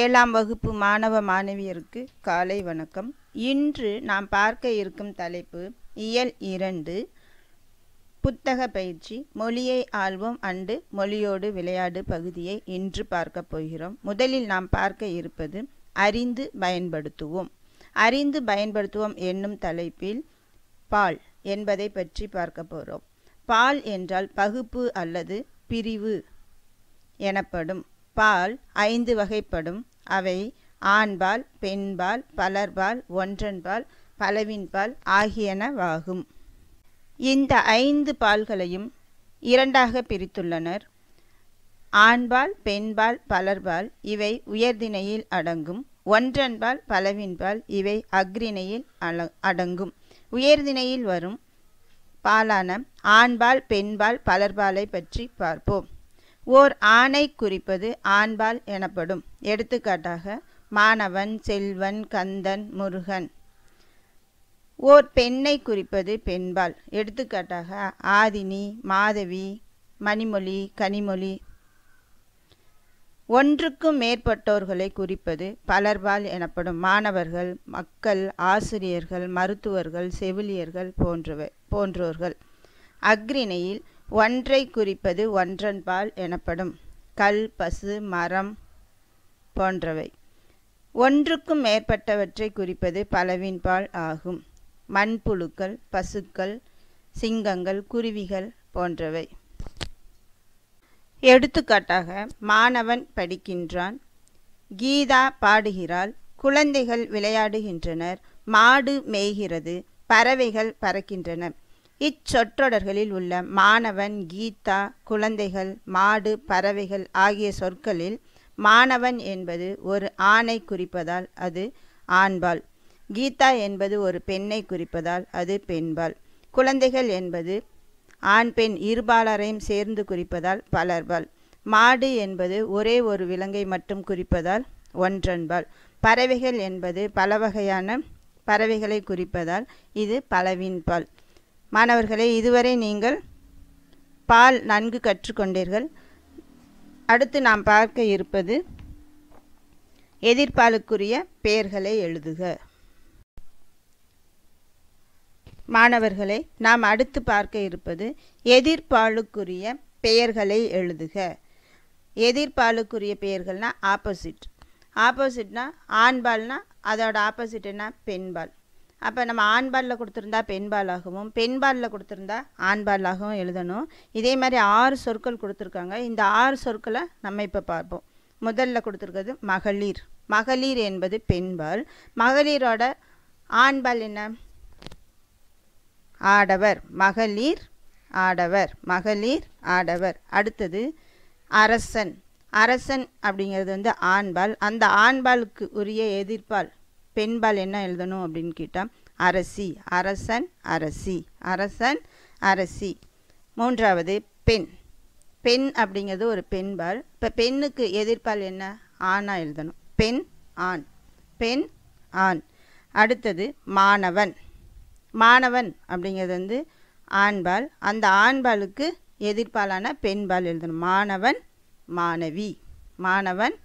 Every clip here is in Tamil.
ஏழாம் வகுப்பு மாணவ மாணவியருக்கு காலை வணக்கம் இன்று நாம் பார்க்க இருக்கும் தலைப்பு இயல் இரண்டு புத்தக பயிற்சி மொழியை ஆழ்வோம் அண்டு மொழியோடு விளையாடு பகுதியை இன்று பார்க்க போகிறோம் முதலில் நாம் பார்க்க இருப்பது அறிந்து பயன்படுத்துவோம் அறிந்து பயன்படுத்துவோம் என்னும் தலைப்பில் பால் என்பதை பற்றி பார்க்க போகிறோம் பால் என்றால் பகுப்பு அல்லது பிரிவு எனப்படும் பால் ஐந்து வகைப்படும் அவை ஆண்பால் பெண்பால் பலர்பால் ஒன்றன்பால் பலவின்பால் ஆகியனவாகும் இந்த ஐந்து பால்களையும் இரண்டாக பிரித்துள்ளனர் ஆண்பால் பெண்பால் பலர்பால் இவை உயர்திணையில் அடங்கும் ஒன்றன்பால் பலவின்பால் இவை அக்ரிணையில் அல அடங்கும் உயர்திணையில் வரும் பாலான ஆண்பால் பெண்பால் பலர்பாலை பற்றி பார்ப்போம் ஓர் ஆணை குறிப்பது ஆண்பால் எனப்படும் எடுத்துக்காட்டாக மாணவன் செல்வன் கந்தன் முருகன் ஓர் பெண்ணை குறிப்பது பெண்பால் எடுத்துக்காட்டாக ஆதினி மாதவி மணிமொழி கனிமொழி ஒன்றுக்கும் மேற்பட்டோர்களை குறிப்பது பலர்பால் எனப்படும் மாணவர்கள் மக்கள் ஆசிரியர்கள் மருத்துவர்கள் செவிலியர்கள் போன்றவை போன்றோர்கள் அக்ரிணையில் ஒன்றை குறிப்பது ஒன்றன்பால் எனப்படும் கல் பசு மரம் போன்றவை ஒன்றுக்கும் மேற்பட்டவற்றை குறிப்பது பலவின்பால் ஆகும் மண்புழுக்கள் பசுக்கள் சிங்கங்கள் குருவிகள் போன்றவை எடுத்துக்காட்டாக மாணவன் படிக்கின்றான் கீதா பாடுகிறாள் குழந்தைகள் விளையாடுகின்றனர் மாடு மேய்கிறது பறவைகள் பறக்கின்றன இச்சொற்றொடர்களில் உள்ள மாணவன் கீதா குழந்தைகள் மாடு பறவைகள் ஆகிய சொற்களில் மாணவன் என்பது ஒரு ஆணை குறிப்பதால் அது ஆண்பால் கீதா என்பது ஒரு பெண்ணை குறிப்பதால் அது பெண்பால் குழந்தைகள் என்பது ஆண் பெண் இருபாலரையும் சேர்ந்து குறிப்பதால் பலர்பால் மாடு என்பது ஒரே ஒரு விலங்கை மட்டும் குறிப்பதால் ஒன்றன்பால் பறவைகள் என்பது பல வகையான பறவைகளை குறிப்பதால் இது பலவின்பால் மாணவர்களே இதுவரை நீங்கள் பால் நன்கு கற்றுக்கொண்டீர்கள் அடுத்து நாம் பார்க்க இருப்பது எதிர்பாலுக்குரிய பெயர்களை எழுதுக மாணவர்களை நாம் அடுத்து பார்க்க இருப்பது எதிர்பாலுக்குரிய பெயர்களை எழுதுக எதிர்பாலுக்குரிய பெயர்கள்னால் ஆப்போசிட் ஆப்போசிட்னா ஆண்பால்னா அதோட ஆப்போசிட் என்ன பெண்பால் அப்போ நம்ம ஆண்பாலில் கொடுத்துருந்தா பெண்பாலாகவும் பெண்பாலில் கொடுத்துருந்தா ஆண்பாலாகவும் எழுதணும் இதே மாதிரி ஆறு சொற்கள் கொடுத்துருக்காங்க இந்த ஆறு சொற்களை நம்ம இப்போ பார்ப்போம் முதல்ல கொடுத்துருக்கிறது மகளிர் மகளிர் என்பது பெண்பால் மகளிரோட ஆண்பால் என்ன ஆடவர் மகளிர் ஆடவர் மகளிர் ஆடவர் அடுத்தது அரசன் அரசன் அப்படிங்கிறது வந்து ஆண்பால் அந்த ஆண்பாலுக்கு உரிய எதிர்ப்பால் பெண்பால் என்ன எழுதணும் அப்படின்னு கேட்டால் அரசி அரசன் அரசி அரசன் அரசி மூன்றாவது பெண் பெண் அப்படிங்கிறது ஒரு பெண்பால் இப்போ பெண்ணுக்கு எதிர்ப்பால் என்ன ஆணாக எழுதணும் பெண் ஆண் பெண் ஆண் அடுத்தது மாணவன் மாணவன் அப்படிங்கிறது வந்து ஆண்பால் அந்த ஆண்பாலுக்கு எதிர்ப்பாலான பெண்பால் எழுதணும் மாணவன் மாணவி மாணவன்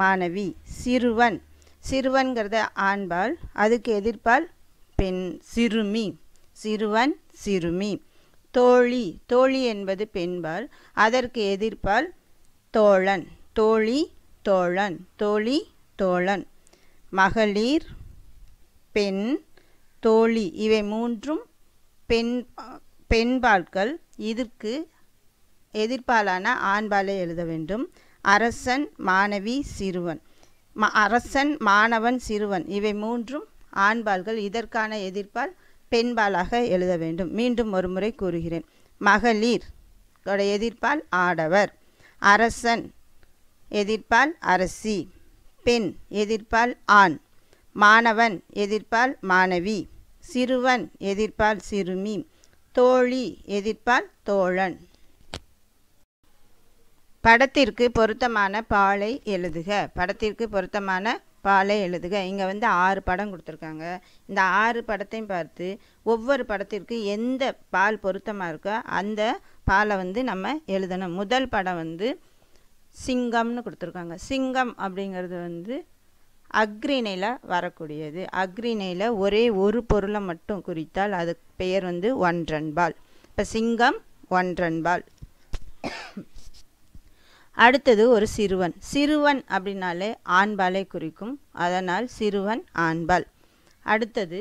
மாணவி சிறுவன் சிறுவன்கிறத ஆண்பால் அதுக்கு எதிர்ப்பால் பெண் சிறுமி சிறுவன் சிறுமி தோழி தோழி என்பது பெண்பால் அதற்கு எதிர்ப்பால் தோழன் தோழி தோழன் தோழி தோழன் மகளிர் பெண் தோழி இவை மூன்றும் பெண் பெண்பால்கள் இதற்கு எதிர்ப்பாலான ஆண்பாலை எழுத வேண்டும் அரசன் மாணவி சிறுவன் அரசன் மாணவன் சிறுவன் இவை மூன்றும் ஆண்பால்கள் இதற்கான எதிர்ப்பால் பெண்பாலாக எழுத வேண்டும் மீண்டும் ஒருமுறை கூறுகிறேன் மகளிர் எதிர்ப்பால் ஆடவர் அரசன் எதிர்ப்பால் அரசி பெண் எதிர்ப்பால் ஆண் மாணவன் எதிர்ப்பால் மாணவி சிறுவன் எதிர்ப்பால் சிறுமி தோழி எதிர்ப்பால் தோழன் படத்திற்கு பொருத்தமான பாலை எழுதுக படத்திற்கு பொருத்தமான பாலை எழுதுக இங்கே வந்து ஆறு படம் கொடுத்துருக்காங்க இந்த ஆறு படத்தையும் பார்த்து ஒவ்வொரு படத்திற்கு எந்த பால் பொருத்தமாக இருக்கோ அந்த பாலை வந்து நம்ம எழுதணும் முதல் படம் வந்து சிங்கம்னு கொடுத்துருக்காங்க சிங்கம் அப்படிங்கிறது வந்து அக்ரிணையில் வரக்கூடியது அக்ரிணையில் ஒரே ஒரு பொருளை மட்டும் குறித்தால் அது பெயர் வந்து ஒன்றன்பால் இப்போ சிங்கம் ஒன்றன்பால் அடுத்தது ஒரு சிறுவன் சிறுவன் அப்படின்னாலே ஆண்பாலை குறிக்கும் அதனால் சிறுவன் ஆண்பால் அடுத்தது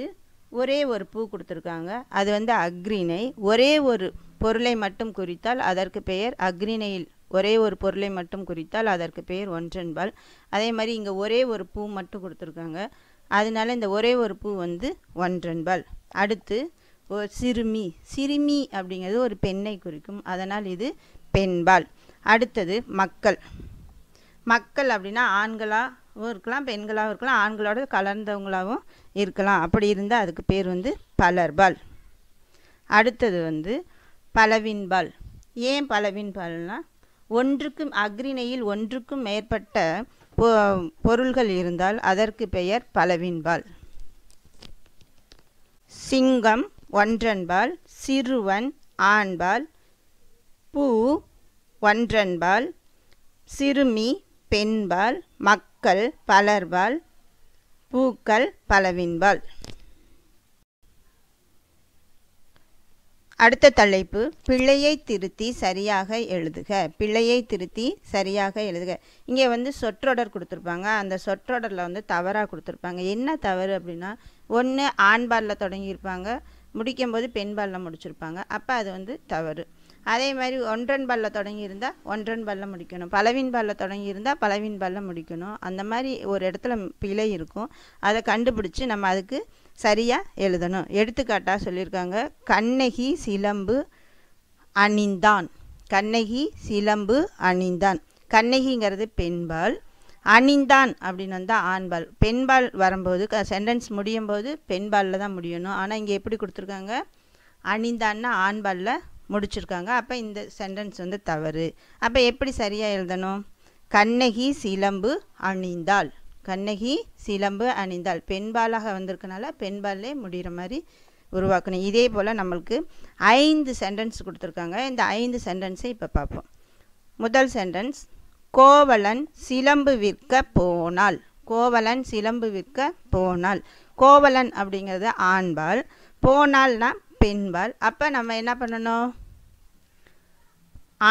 ஒரே ஒரு பூ கொடுத்துருக்காங்க அது வந்து அக்ரிணை ஒரே ஒரு பொருளை மட்டும் குறித்தால் அதற்கு பெயர் அக்ரிணையில் ஒரே ஒரு பொருளை மட்டும் குறித்தால் அதற்கு பெயர் ஒன்றென்பால் அதே மாதிரி இங்கே ஒரே ஒரு பூ மட்டும் கொடுத்துருக்காங்க அதனால இந்த ஒரே ஒரு பூ வந்து ஒன்றென்பால் அடுத்து ஒரு சிறுமி சிறுமி அப்படிங்கிறது ஒரு பெண்ணை குறிக்கும் அதனால் இது பெண்பால் அடுத்தது மக்கள் மக்கள் அப்படின்னா ஆண்களாகவும் இருக்கலாம் பெண்களாகவும் இருக்கலாம் ஆண்களோட கலந்தவங்களாகவும் இருக்கலாம் அப்படி இருந்தால் அதுக்கு பேர் வந்து பலர்பால் அடுத்தது வந்து பலவின்பால் ஏன் பலவின்பால்னால் ஒன்றுக்கும் அக்ரிணையில் ஒன்றுக்கும் மேற்பட்ட பொருள்கள் இருந்தால் அதற்கு பெயர் பலவின்பால் சிங்கம் ஒன்றன்பால் சிறுவன் ஆண்பால் பூ ஒன்றன்பால் சிறுமி பெண்பால் மக்கள் பலர்பால் பூக்கள் பலவின்பால் அடுத்த தலைப்பு பிள்ளையை திருத்தி சரியாக எழுதுக பிள்ளையை திருத்தி சரியாக எழுதுக இங்கே வந்து சொற்றொடர் கொடுத்துருப்பாங்க அந்த சொற்றொடரில் வந்து தவறாக கொடுத்துருப்பாங்க என்ன தவறு அப்படின்னா ஒன்று ஆண்பாலில் தொடங்கியிருப்பாங்க முடிக்கும்போது பெண்பாலில் முடிச்சிருப்பாங்க அப்போ அது வந்து தவறு அதே மாதிரி ஒன்றன் பல்ல தொடங்கியிருந்தால் ஒன்றன் பல்ல முடிக்கணும் பலவின் பல்ல தொடங்கியிருந்தால் பலவின் பல்ல முடிக்கணும் அந்த மாதிரி ஒரு இடத்துல பிழை இருக்கும் அதை கண்டுபிடிச்சி நம்ம அதுக்கு சரியாக எழுதணும் எடுத்துக்காட்டாக சொல்லியிருக்காங்க கண்ணகி சிலம்பு அணிந்தான் கண்ணகி சிலம்பு அணிந்தான் கண்ணகிங்கிறது பெண்பால் அணிந்தான் அப்படின்னு வந்தால் ஆண்பால் பெண்பால் வரும்போது க சென்டென்ஸ் முடியும் போது பெண்பாலில் தான் முடியணும் ஆனால் இங்கே எப்படி கொடுத்துருக்காங்க அணிந்தான்னா ஆண்பாலில் முடிச்சிருக்காங்க அப்போ இந்த சென்டென்ஸ் வந்து தவறு அப்போ எப்படி சரியாக எழுதணும் கண்ணகி சிலம்பு அணிந்தாள் கண்ணகி சிலம்பு அணிந்தாள் பெண்பாலாக வந்திருக்கனால பெண்பாலே முடிகிற மாதிரி உருவாக்கணும் இதே போல் நம்மளுக்கு ஐந்து சென்டென்ஸ் கொடுத்துருக்காங்க இந்த ஐந்து சென்டென்ஸை இப்போ பார்ப்போம் முதல் சென்டென்ஸ் கோவலன் சிலம்பு விற்க போனால் கோவலன் சிலம்பு விற்க போனால் கோவலன் அப்படிங்கிறது ஆண்பால் போனால்னா பெண்பால் அப்போ நம்ம என்ன பண்ணணும்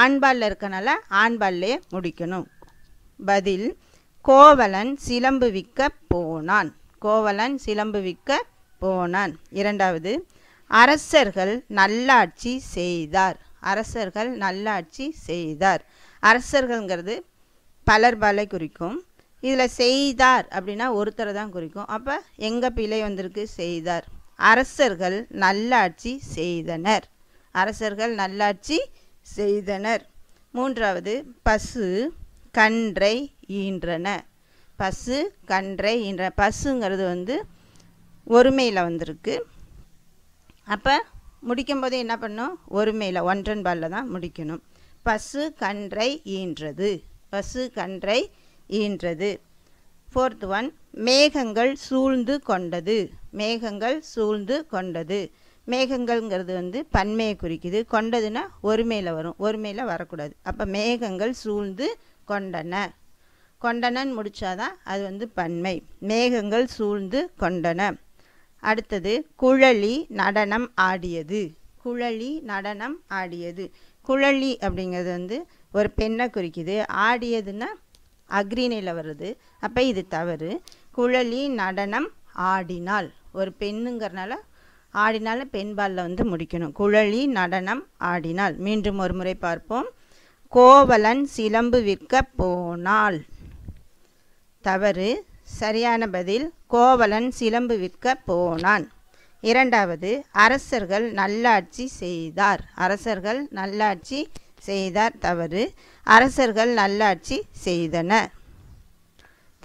ஆண்பாலில் இருக்கனால ஆண்பால்லே முடிக்கணும் பதில் கோவலன் சிலம்பு விற்க போனான் கோவலன் சிலம்பு விற்க போனான் இரண்டாவது அரசர்கள் நல்லாட்சி செய்தார் அரசர்கள் நல்லாட்சி செய்தார் அரசர்கள்ங்கிறது பலர் பலை குறிக்கும் இதில் செய்தார் அப்படின்னா ஒருத்தரை தான் குறிக்கும் அப்போ எங்கள் பிழை வந்திருக்கு செய்தார் அரசர்கள் நல்லாட்சி செய்தனர் அரசர்கள் நல்லாட்சி செய்தனர் மூன்றாவது பசு கன்றை ஈன்றன பசு கன்றை ஈன்ற பசுங்கிறது வந்து ஒருமையில் வந்திருக்கு அப்போ முடிக்கும்போது என்ன பண்ணும் ஒருமையில் ஒன்றன் பாலில் தான் முடிக்கணும் பசு கன்றை ஈன்றது பசு கன்றை ஈன்றது ஃபோர்த் ஒன் மேகங்கள் சூழ்ந்து கொண்டது மேகங்கள் சூழ்ந்து கொண்டது மேகங்கள்ங்கிறது வந்து பன்மையை குறிக்குது கொண்டதுன்னா ஒருமையில் வரும் ஒருமையில் வரக்கூடாது அப்போ மேகங்கள் சூழ்ந்து கொண்டன கொண்டனன்னு முடித்தாதான் அது வந்து பன்மை மேகங்கள் சூழ்ந்து கொண்டன அடுத்தது குழலி நடனம் ஆடியது குழலி நடனம் ஆடியது குழலி அப்படிங்கிறது வந்து ஒரு பெண்ணை குறிக்குது ஆடியதுன்னா அக்ரிணையில் வருது அப்போ இது தவறு குழலி நடனம் ஆடினாள் ஒரு பெண்ணுங்கிறனால ஆடினால பெண்பாலில் வந்து முடிக்கணும் குழலி நடனம் ஆடினால் மீண்டும் ஒரு முறை பார்ப்போம் கோவலன் சிலம்பு விற்க போனால் தவறு சரியான பதில் கோவலன் சிலம்பு விற்க போனான் இரண்டாவது அரசர்கள் நல்லாட்சி செய்தார் அரசர்கள் நல்லாட்சி செய்தார் தவறு அரசர்கள் நல்லாட்சி செய்தனர்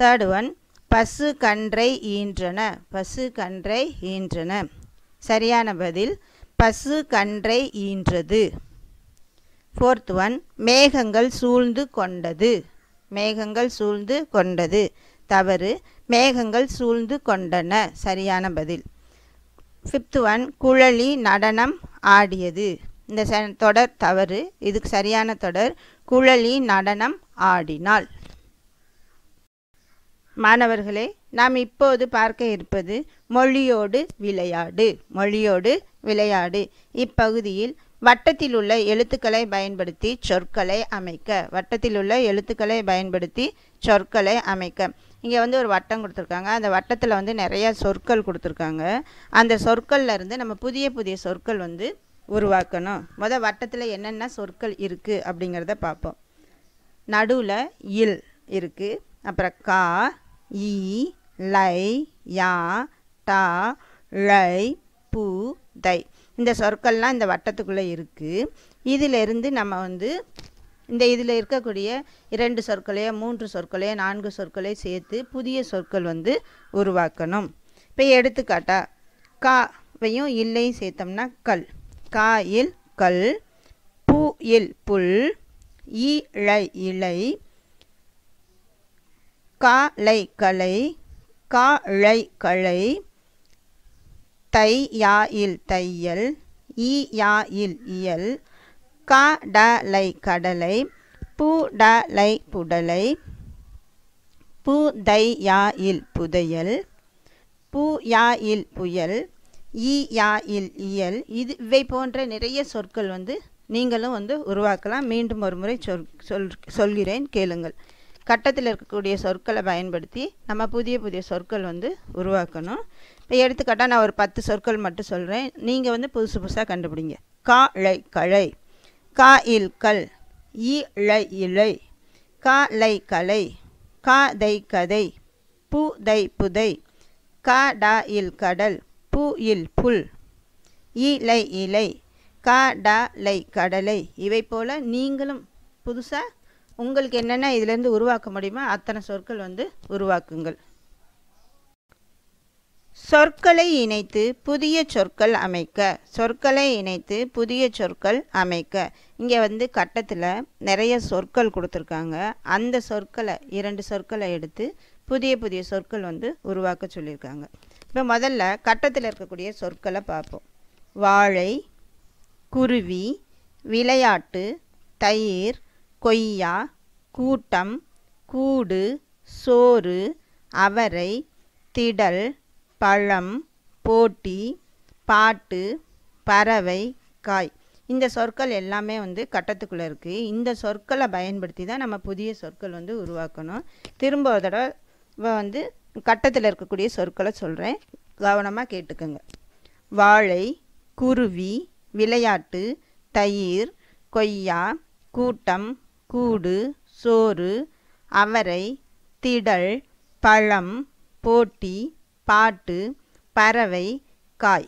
தேர்ட் ஒன் பசு கன்றை ஈன்றன பசு கன்றை ஈன்றன சரியான பதில் பசு கன்றை ஈன்றது ஃபோர்த் ஒன் மேகங்கள் சூழ்ந்து கொண்டது மேகங்கள் சூழ்ந்து கொண்டது தவறு மேகங்கள் சூழ்ந்து கொண்டன சரியான பதில் ஃபிஃப்த் ஒன் குழலி நடனம் ஆடியது இந்த தொடர் தவறு இதுக்கு சரியான தொடர் குழலி நடனம் ஆடினாள் மாணவர்களே நாம் இப்போது பார்க்க இருப்பது மொழியோடு விளையாடு மொழியோடு விளையாடு இப்பகுதியில் வட்டத்தில் உள்ள எழுத்துக்களை பயன்படுத்தி சொற்களை அமைக்க வட்டத்தில் உள்ள எழுத்துக்களை பயன்படுத்தி சொற்களை அமைக்க இங்கே வந்து ஒரு வட்டம் கொடுத்துருக்காங்க அந்த வட்டத்தில் வந்து நிறையா சொற்கள் கொடுத்துருக்காங்க அந்த சொற்களில் இருந்து நம்ம புதிய புதிய சொற்கள் வந்து உருவாக்கணும் முதல் வட்டத்தில் என்னென்ன சொற்கள் இருக்குது அப்படிங்கிறத பார்ப்போம் நடுவில் இல் இருக்குது அப்புறம் கா ஈ லை யா டா ழை பூ தை இந்த சொற்கள்லாம் இந்த வட்டத்துக்குள்ளே இருக்குது இதிலிருந்து நம்ம வந்து இந்த இதில் இருக்கக்கூடிய இரண்டு சொற்களையோ மூன்று சொற்களையோ நான்கு சொற்களையோ சேர்த்து புதிய சொற்கள் வந்து உருவாக்கணும் இப்போ எடுத்துக்காட்டா காவையும் இல்லையும் சேர்த்தோம்னா கல் கா இல் கல் பூ இல் புல் இழை இலை காலை கலை காழை கலை தை யாயில் இல் தையல் ஈ யாயில் இயல் கா ட லை கடலை பூடலை லை புடலை பூ யாயில் புதையல் பூ யாயில் இல் புயல் ஈ யாயில் இல் இயல் இது இவை போன்ற நிறைய சொற்கள் வந்து நீங்களும் வந்து உருவாக்கலாம் மீண்டும் ஒரு முறை சொல் சொல்கிறேன் கேளுங்கள் கட்டத்தில் இருக்கக்கூடிய சொற்களை பயன்படுத்தி நம்ம புதிய புதிய சொற்கள் வந்து உருவாக்கணும் இப்போ எடுத்துக்காட்டாக நான் ஒரு பத்து சொற்கள் மட்டும் சொல்கிறேன் நீங்கள் வந்து புதுசு புதுசாக கண்டுபிடிங்க கா இழை களை கா இல் கல் இ இழை இழை கா லை கலை கா தை கதை பு தை புதை கா டா இல் கடல் பு இல் புல் இலை இலை கா டா லை கடலை இவை போல் நீங்களும் புதுசாக உங்களுக்கு என்னென்ன இதிலேருந்து உருவாக்க முடியுமோ அத்தனை சொற்கள் வந்து உருவாக்குங்கள் சொற்களை இணைத்து புதிய சொற்கள் அமைக்க சொற்களை இணைத்து புதிய சொற்கள் அமைக்க இங்கே வந்து கட்டத்தில் நிறைய சொற்கள் கொடுத்துருக்காங்க அந்த சொற்களை இரண்டு சொற்களை எடுத்து புதிய புதிய சொற்கள் வந்து உருவாக்க சொல்லியிருக்காங்க இப்போ முதல்ல கட்டத்தில் இருக்கக்கூடிய சொற்களை பார்ப்போம் வாழை குருவி விளையாட்டு தயிர் கொய்யா கூட்டம் கூடு சோறு அவரை திடல் பழம் போட்டி பாட்டு பறவை காய் இந்த சொற்கள் எல்லாமே வந்து கட்டத்துக்குள்ளே இருக்குது இந்த சொற்களை பயன்படுத்தி தான் நம்ம புதிய சொற்கள் வந்து உருவாக்கணும் திரும்ப ஒரு தடவை வந்து கட்டத்தில் இருக்கக்கூடிய சொற்களை சொல்கிறேன் கவனமாக கேட்டுக்கோங்க வாழை குருவி விளையாட்டு தயிர் கொய்யா கூட்டம் கூடு சோறு அவரை திடல் பழம் போட்டி பாட்டு பறவை காய்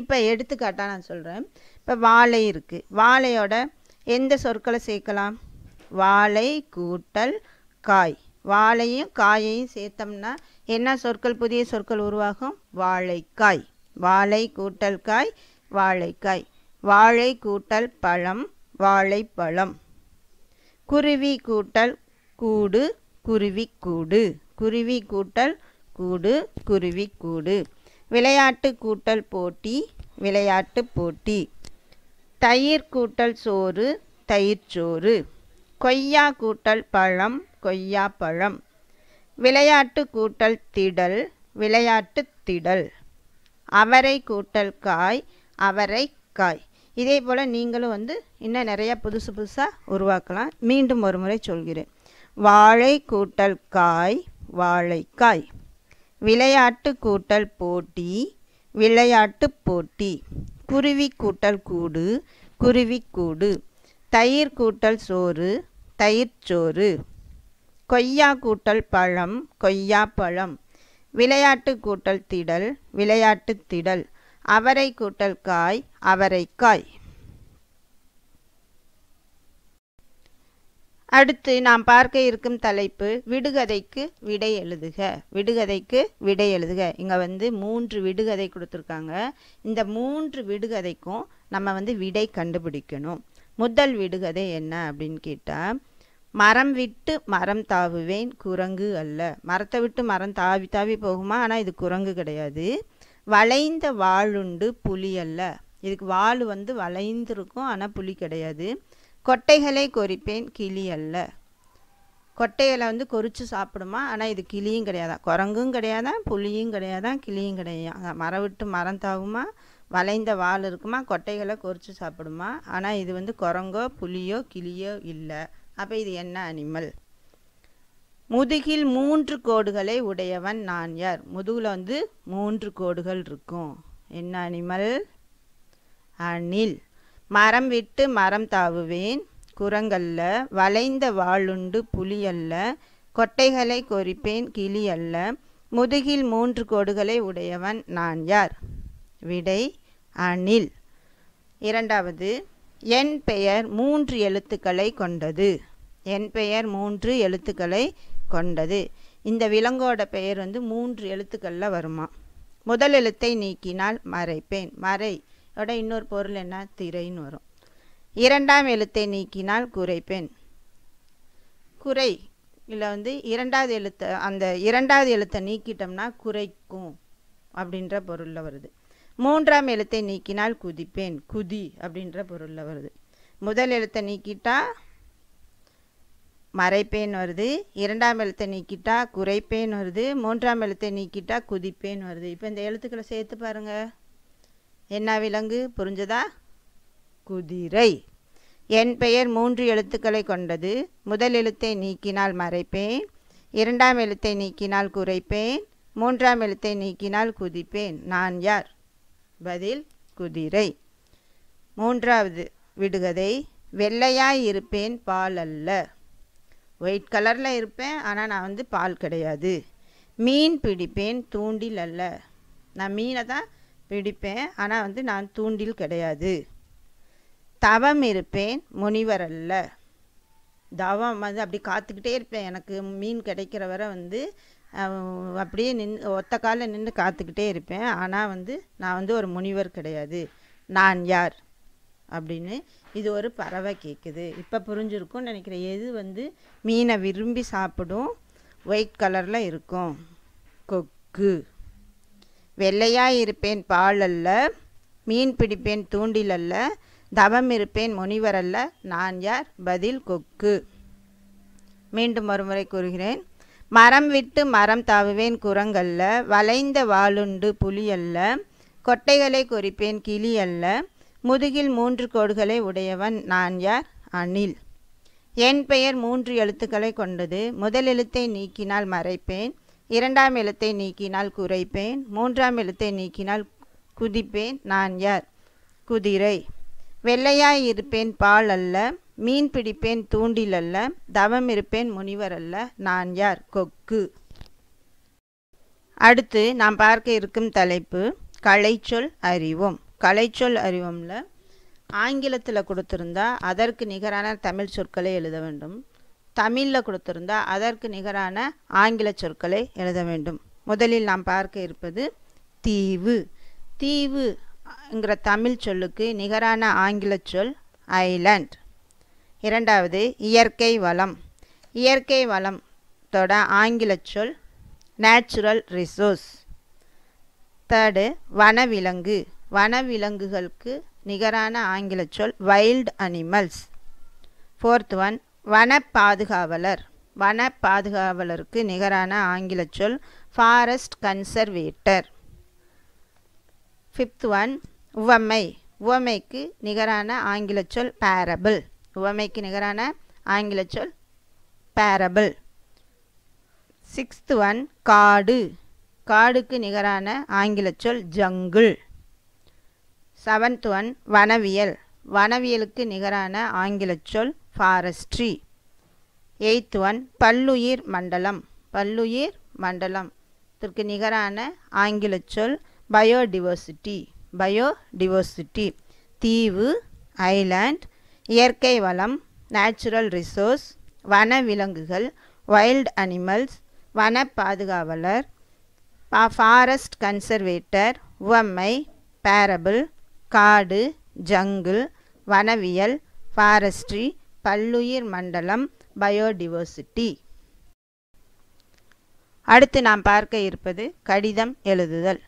இப்போ எடுத்துக்காட்டாக நான் சொல்கிறேன் இப்போ வாழை இருக்குது வாழையோட எந்த சொற்களை சேர்க்கலாம் வாழை கூட்டல் காய் வாழையும் காயையும் சேர்த்தோம்னா என்ன சொற்கள் புதிய சொற்கள் உருவாகும் வாழைக்காய் வாழை கூட்டல் காய் வாழைக்காய் வாழை கூட்டல் பழம் வாழைப்பழம் குருவி கூட்டல் கூடு குருவி கூடு குருவி கூட்டல் கூடு குருவி கூடு விளையாட்டு கூட்டல் போட்டி விளையாட்டு போட்டி தயிர் கூட்டல் சோறு தயிர் சோறு கொய்யா கூட்டல் பழம் கொய்யா பழம் விளையாட்டு கூட்டல் திடல் விளையாட்டு திடல் அவரை கூட்டல் காய் அவரை காய் இதே போல் நீங்களும் வந்து இன்னும் நிறையா புதுசு புதுசாக உருவாக்கலாம் மீண்டும் ஒரு முறை சொல்கிறேன் வாழை கூட்டல் காய் வாழைக்காய் விளையாட்டு கூட்டல் போட்டி விளையாட்டு போட்டி குருவி கூட்டல் கூடு குருவிக்கூடு தயிர் கூட்டல் சோறு தயிர் சோறு கொய்யா கூட்டல் பழம் கொய்யா பழம் விளையாட்டு கூட்டல் திடல் விளையாட்டு திடல் அவரை கூட்டல் காய் அவரைக்காய் அடுத்து நாம் பார்க்க இருக்கும் தலைப்பு விடுகதைக்கு விடை எழுதுக விடுகதைக்கு விடை எழுதுக இங்கே வந்து மூன்று விடுகதை கொடுத்துருக்காங்க இந்த மூன்று விடுகதைக்கும் நம்ம வந்து விடை கண்டுபிடிக்கணும் முதல் விடுகதை என்ன அப்படின்னு கேட்டால் மரம் விட்டு மரம் தாவுவேன் குரங்கு அல்ல மரத்தை விட்டு மரம் தாவி தாவி போகுமா ஆனால் இது குரங்கு கிடையாது வளைந்த வாழுண்டு புலி அல்ல இதுக்கு வாள் வந்து வளைந்திருக்கும் ஆனால் புலி கிடையாது கொட்டைகளை கொறிப்பேன் கிளி அல்ல கொட்டைகளை வந்து கொறித்து சாப்பிடுமா ஆனால் இது கிளியும் கிடையாதா குரங்கும் கிடையாதா புளியும் கிடையாதா கிளியும் கிடையாது மரம் விட்டு மரம் தாகுமா வளைந்த வாழ் இருக்குமா கொட்டைகளை கொறித்து சாப்பிடுமா ஆனால் இது வந்து குரங்கோ புளியோ கிளியோ இல்லை அப்போ இது என்ன அனிமல் முதுகில் மூன்று கோடுகளை உடையவன் நான் யார் முதுகில் வந்து மூன்று கோடுகள் இருக்கும் என்ன அனிமல் அணில் மரம் விட்டு மரம் தாவுவேன் குரங்கல்ல வளைந்த வாளுண்டு புலி அல்ல கொட்டைகளை கொறிப்பேன் கிளி அல்ல முதுகில் மூன்று கோடுகளை உடையவன் நான் யார் விடை அணில் இரண்டாவது என் பெயர் மூன்று எழுத்துக்களை கொண்டது என் பெயர் மூன்று எழுத்துக்களை கொண்டது இந்த விலங்கோட பெயர் வந்து மூன்று எழுத்துக்களில் வருமா முதல் எழுத்தை நீக்கினால் மறைப்பேன் மறையோட இன்னொரு பொருள் என்ன திரைன்னு வரும் இரண்டாம் எழுத்தை நீக்கினால் குறைப்பேன் குறை இல்லை வந்து இரண்டாவது எழுத்தை அந்த இரண்டாவது எழுத்தை நீக்கிட்டோம்னா குறைக்கும் அப்படின்ற பொருளில் வருது மூன்றாம் எழுத்தை நீக்கினால் குதிப்பேன் குதி அப்படின்ற பொருளில் வருது முதல் எழுத்தை நீக்கிட்டால் மறைப்பேன் வருது இரண்டாம் எழுத்தை நீக்கிட்டா குறைப்பேன் வருது மூன்றாம் எழுத்தை நீக்கிட்டா குதிப்பேன் வருது இப்போ இந்த எழுத்துக்களை சேர்த்து பாருங்கள் என்ன விலங்கு புரிஞ்சதா குதிரை என் பெயர் மூன்று எழுத்துக்களை கொண்டது முதல் எழுத்தை நீக்கினால் மறைப்பேன் இரண்டாம் எழுத்தை நீக்கினால் குறைப்பேன் மூன்றாம் எழுத்தை நீக்கினால் குதிப்பேன் நான் யார் பதில் குதிரை மூன்றாவது விடுகதை வெள்ளையாய் இருப்பேன் பால் அல்ல ஒயிட் கலரில் இருப்பேன் ஆனால் நான் வந்து பால் கிடையாது மீன் பிடிப்பேன் தூண்டில் அல்ல நான் மீனை தான் பிடிப்பேன் ஆனால் வந்து நான் தூண்டில் கிடையாது தவம் இருப்பேன் முனிவர் அல்ல தவம் வந்து அப்படி காத்துக்கிட்டே இருப்பேன் எனக்கு மீன் கிடைக்கிற வரை வந்து அப்படியே நின்று ஒத்த காலில் நின்று காத்துக்கிட்டே இருப்பேன் ஆனால் வந்து நான் வந்து ஒரு முனிவர் கிடையாது நான் யார் அப்படின்னு இது ஒரு பறவை கேட்குது இப்போ புரிஞ்சிருக்கும்னு நினைக்கிறேன் எது வந்து மீனை விரும்பி சாப்பிடும் ஒயிட் கலரில் இருக்கும் கொக்கு வெள்ளையாக இருப்பேன் பால் அல்ல மீன் பிடிப்பேன் தூண்டில் அல்ல தவம் இருப்பேன் முனிவர் அல்ல நான் யார் பதில் கொக்கு மீண்டும் ஒருமுறை கூறுகிறேன் மரம் விட்டு மரம் தாவுவேன் குரங்கல்ல வளைந்த வாளுண்டு புலி அல்ல கொட்டைகளை குறிப்பேன் கிளி அல்ல முதுகில் மூன்று கோடுகளை உடையவன் நான் யார் அணில் என் பெயர் மூன்று எழுத்துக்களை கொண்டது முதல் எழுத்தை நீக்கினால் மறைப்பேன் இரண்டாம் எழுத்தை நீக்கினால் குறைப்பேன் மூன்றாம் எழுத்தை நீக்கினால் குதிப்பேன் நான் யார் குதிரை வெள்ளையாய் இருப்பேன் பால் அல்ல மீன் பிடிப்பேன் தூண்டில் அல்ல தவம் இருப்பேன் முனிவர் அல்ல நான் யார் கொக்கு அடுத்து நாம் பார்க்க இருக்கும் தலைப்பு கலைச்சொல் அறிவோம் கலைச்சொல் அறிவமில் ஆங்கிலத்தில் கொடுத்துருந்தா அதற்கு நிகரான தமிழ் சொற்களை எழுத வேண்டும் தமிழில் கொடுத்துருந்தா அதற்கு நிகரான ஆங்கில சொற்களை எழுத வேண்டும் முதலில் நாம் பார்க்க இருப்பது தீவு தீவுங்கிற தமிழ் சொல்லுக்கு நிகரான ஆங்கில சொல் ஐலண்ட் இரண்டாவது இயற்கை வளம் இயற்கை வளம் தொட ஆங்கில சொல் நேச்சுரல் ரிசோர்ஸ் தேர்டு வனவிலங்கு வனவிலங்குகளுக்கு நிகரான ஆங்கில சொல் வைல்டு அனிமல்ஸ் ஃபோர்த் ஒன் வன பாதுகாவலர் வன பாதுகாவலருக்கு நிகரான ஆங்கில சொல் ஃபாரஸ்ட் கன்சர்வேட்டர் ஃபிஃப்த் ஒன் உவமை உவமைக்கு நிகரான ஆங்கில சொல் பேரபிள் உவமைக்கு நிகரான ஆங்கில சொல் பேரபிள் சிக்ஸ்த் ஒன் காடு காடுக்கு நிகரான ஆங்கில சொல் ஜங்குள் செவன்த் ஒன் வனவியல் வனவியலுக்கு நிகரான ஆங்கிலச் சொல் ஃபாரஸ்ட்ரி எயித் ஒன் பல்லுயிர் மண்டலம் பல்லுயிர் மண்டலம் இதற்கு நிகரான ஆங்கிலச் சொல் பயோடிவர்சிட்டி பயோடிவர்சிட்டி தீவு ஐலாண்ட் இயற்கை வளம் நேச்சுரல் ரிசோர்ஸ் வன விலங்குகள் வைல்டு அனிமல்ஸ் வன பாதுகாவலர் ஃபாரஸ்ட் கன்சர்வேட்டர் உவமை பேரபிள் காடு ஜங்கிள் வனவியல் ஃபாரஸ்ட்ரி பல்லுயிர் மண்டலம் பயோடிவர்சிட்டி அடுத்து நாம் பார்க்க இருப்பது கடிதம் எழுதுதல்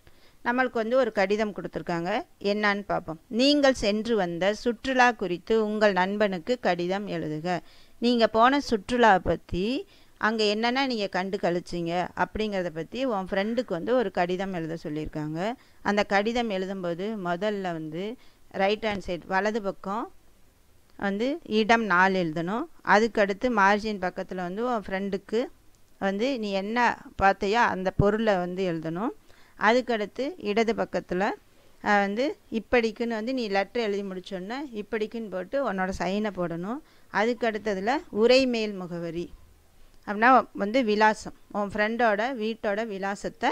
நம்மளுக்கு வந்து ஒரு கடிதம் கொடுத்துருக்காங்க என்னான்னு பார்ப்போம் நீங்கள் சென்று வந்த சுற்றுலா குறித்து உங்கள் நண்பனுக்கு கடிதம் எழுதுக நீங்கள் போன சுற்றுலா பற்றி அங்கே என்னென்ன நீங்கள் கண்டு கழிச்சிங்க அப்படிங்கிறத பற்றி உன் ஃப்ரெண்டுக்கு வந்து ஒரு கடிதம் எழுத சொல்லியிருக்காங்க அந்த கடிதம் எழுதும்போது முதல்ல வந்து ரைட் ஹேண்ட் சைட் வலது பக்கம் வந்து இடம் நாள் எழுதணும் அதுக்கடுத்து மார்ஜின் பக்கத்தில் வந்து உன் ஃப்ரெண்டுக்கு வந்து நீ என்ன பார்த்தையோ அந்த பொருளை வந்து எழுதணும் அதுக்கடுத்து இடது பக்கத்தில் வந்து இப்படிக்குன்னு வந்து நீ லெட்டர் எழுதி முடிச்சோன்னே இப்படிக்குன்னு போட்டு உன்னோட சைனை போடணும் அதுக்கு அடுத்ததில் உரைமேல் முகவரி அப்படின்னா வந்து விலாசம் உன் ஃப்ரெண்டோட வீட்டோட விலாசத்தை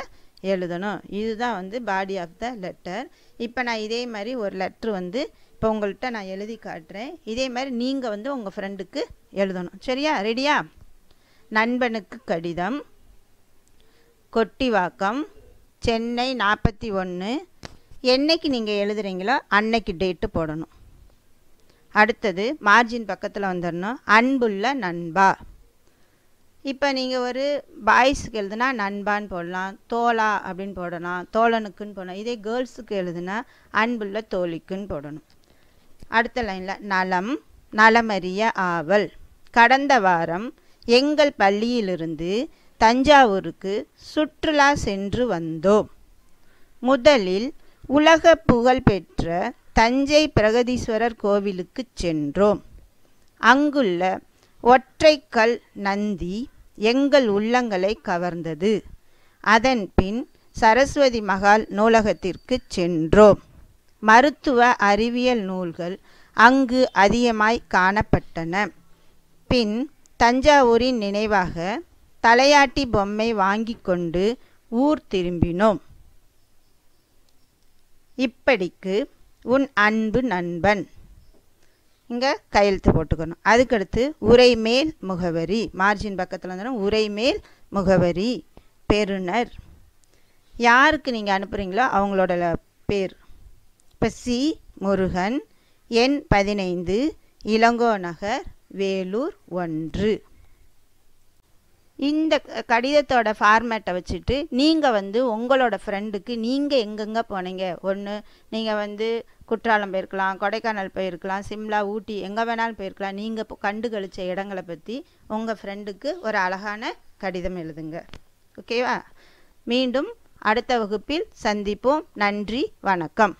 எழுதணும் இதுதான் வந்து பாடி ஆஃப் த லெட்டர் இப்போ நான் இதே மாதிரி ஒரு லெட்ரு வந்து இப்போ உங்கள்கிட்ட நான் எழுதி காட்டுறேன் இதே மாதிரி நீங்கள் வந்து உங்கள் ஃப்ரெண்டுக்கு எழுதணும் சரியா ரெடியா நண்பனுக்கு கடிதம் கொட்டிவாக்கம் சென்னை நாற்பத்தி ஒன்று என்றைக்கு நீங்கள் எழுதுறீங்களோ அன்னைக்கு டேட்டு போடணும் அடுத்தது மார்ஜின் பக்கத்தில் வந்துடணும் அன்புள்ள நண்பா இப்போ நீங்கள் ஒரு பாய்ஸுக்கு எழுதுனா நண்பான்னு போடலாம் தோழா அப்படின்னு போடலாம் தோழனுக்குன்னு போடலாம் இதே கேர்ள்ஸுக்கு எழுதுனா அன்புள்ள தோழிக்குன்னு போடணும் அடுத்த லைனில் நலம் நலமறிய ஆவல் கடந்த வாரம் எங்கள் பள்ளியிலிருந்து தஞ்சாவூருக்கு சுற்றுலா சென்று வந்தோம் முதலில் உலக புகழ்பெற்ற தஞ்சை பிரகதீஸ்வரர் கோவிலுக்கு சென்றோம் அங்குள்ள ஒற்றைக்கல் நந்தி எங்கள் உள்ளங்களை கவர்ந்தது அதன் பின் சரஸ்வதி மகால் நூலகத்திற்கு சென்றோம் மருத்துவ அறிவியல் நூல்கள் அங்கு அதிகமாய் காணப்பட்டன பின் தஞ்சாவூரின் நினைவாக தலையாட்டி பொம்மை வாங்கி கொண்டு ஊர் திரும்பினோம் இப்படிக்கு உன் அன்பு நண்பன் இங்கே கையெழுத்து போட்டுக்கணும் அதுக்கடுத்து உரைமேல் முகவரி மார்ஜின் பக்கத்தில் வந்துடும் உரைமேல் முகவரி பெறுநர் யாருக்கு நீங்கள் அனுப்புகிறீங்களோ அவங்களோட பேர் இப்போ சி முருகன் எண் பதினைந்து இளங்கோ நகர் வேலூர் ஒன்று இந்த கடிதத்தோட ஃபார்மேட்டை வச்சுட்டு நீங்கள் வந்து உங்களோட ஃப்ரெண்டுக்கு நீங்கள் எங்கெங்கே போனீங்க ஒன்று நீங்கள் வந்து குற்றாலம் போயிருக்கலாம் கொடைக்கானல் போயிருக்கலாம் சிம்லா ஊட்டி எங்கே வேணாலும் போயிருக்கலாம் நீங்கள் இப்போ கண்டுகளிச்ச இடங்களை பற்றி உங்கள் ஃப்ரெண்டுக்கு ஒரு அழகான கடிதம் எழுதுங்க ஓகேவா மீண்டும் அடுத்த வகுப்பில் சந்திப்போம் நன்றி வணக்கம்